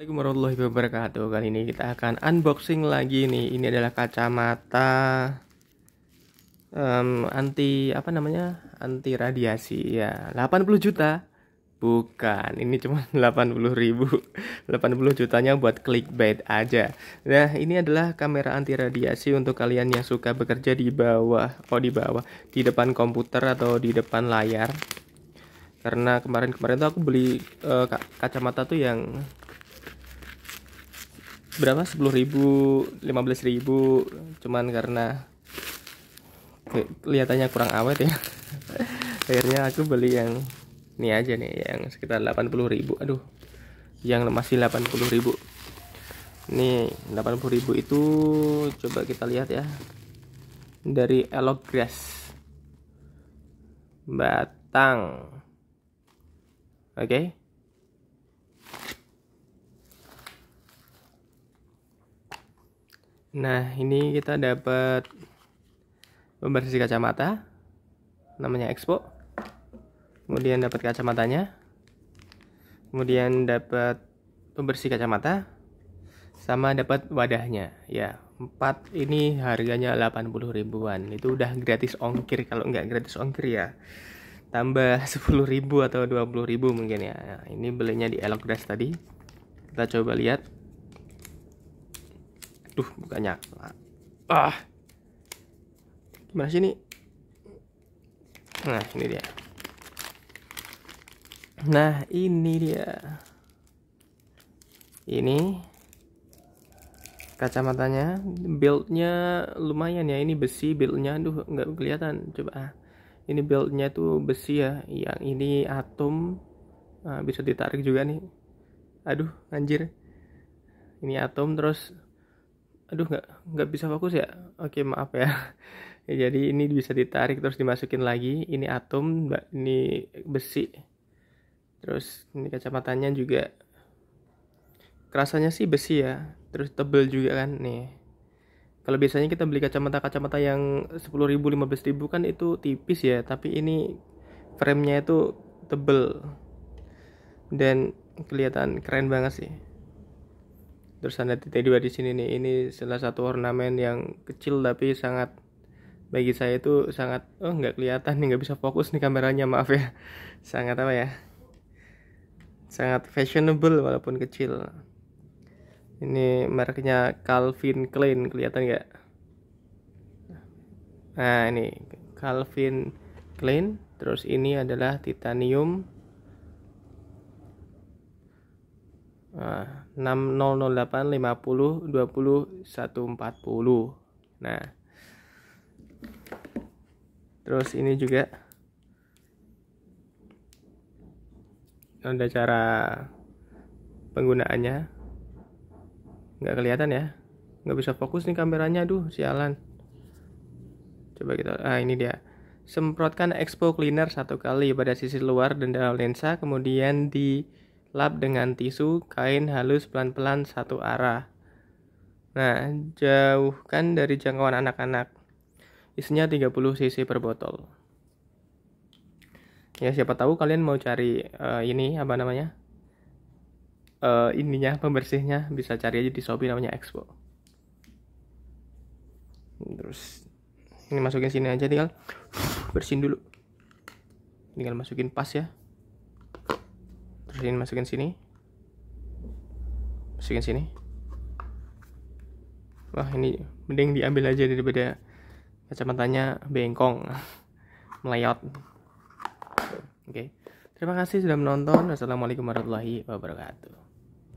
Assalamualaikum warahmatullahi wabarakatuh Kali ini kita akan unboxing lagi nih Ini adalah kacamata um, Anti Apa namanya Anti radiasi ya 80 juta Bukan Ini cuma 80 ribu 80 jutanya buat clickbait aja Nah ini adalah kamera anti radiasi Untuk kalian yang suka bekerja di bawah Oh di bawah Di depan komputer atau di depan layar karena kemarin-kemarin tuh aku beli uh, kacamata tuh yang berapa sepuluh ribu lima belas ribu cuman karena kelihatannya kurang awet ya akhirnya aku beli yang ini aja nih yang sekitar delapan ribu aduh yang masih delapan puluh ribu nih delapan ribu itu coba kita lihat ya dari Elogras batang oke okay. Nah, ini kita dapat pembersih kacamata namanya Expo. Kemudian dapat kacamatanya. Kemudian dapat pembersih kacamata sama dapat wadahnya. Ya, empat ini harganya 80 ribuan. Itu udah gratis ongkir kalau nggak gratis ongkir ya tambah 10 ribu atau 20 ribu mungkin ya. Nah, ini belinya di Elokdas tadi. Kita coba lihat Duh, bukannya. Ah. Gimana sih ini? Nah, ini dia. Nah, ini dia. Ini kacamatanya buildnya lumayan ya ini besi buildnya aduh nggak kelihatan coba ah. ini buildnya tuh besi ya yang ini atom ah, bisa ditarik juga nih aduh anjir ini atom terus aduh nggak nggak bisa fokus ya oke maaf ya. jadi ini bisa ditarik terus dimasukin lagi ini atom ini besi terus ini kacamatanya juga kerasanya sih besi ya terus tebel juga kan nih kalau biasanya kita beli kacamata-kacamata yang 10.000 15.000 kan itu tipis ya tapi ini framenya itu tebel dan kelihatan keren banget sih terus ada titik dua di sini nih ini salah satu ornamen yang kecil tapi sangat bagi saya itu sangat oh nggak kelihatan nih nggak bisa fokus nih kameranya maaf ya sangat apa ya sangat fashionable walaupun kecil ini mereknya Calvin Klein kelihatan nggak nah ini Calvin Klein terus ini adalah titanium Nah, 6008502140. 50 Nah. Terus ini juga ada cara penggunaannya. Nggak kelihatan ya. Nggak bisa fokus nih kameranya, aduh sialan. Coba kita ah ini dia. Semprotkan expo cleaner satu kali pada sisi luar dan dalam lensa, kemudian di Lap dengan tisu, kain halus pelan-pelan satu arah. Nah, jauhkan dari jangkauan anak-anak. Isinya 30 cc per botol. Ya, siapa tahu kalian mau cari uh, ini apa namanya? Uh, ininya pembersihnya bisa cari aja di Shopee namanya Expo. Terus ini masukin sini aja tinggal bersihin dulu. Tinggal masukin pas ya. Masukin masukin sini. Masukin sini. Wah, ini mending diambil aja daripada kacamatanya bengkong. Melayot. Oke. Okay. Terima kasih sudah menonton. Wassalamualaikum warahmatullahi wabarakatuh.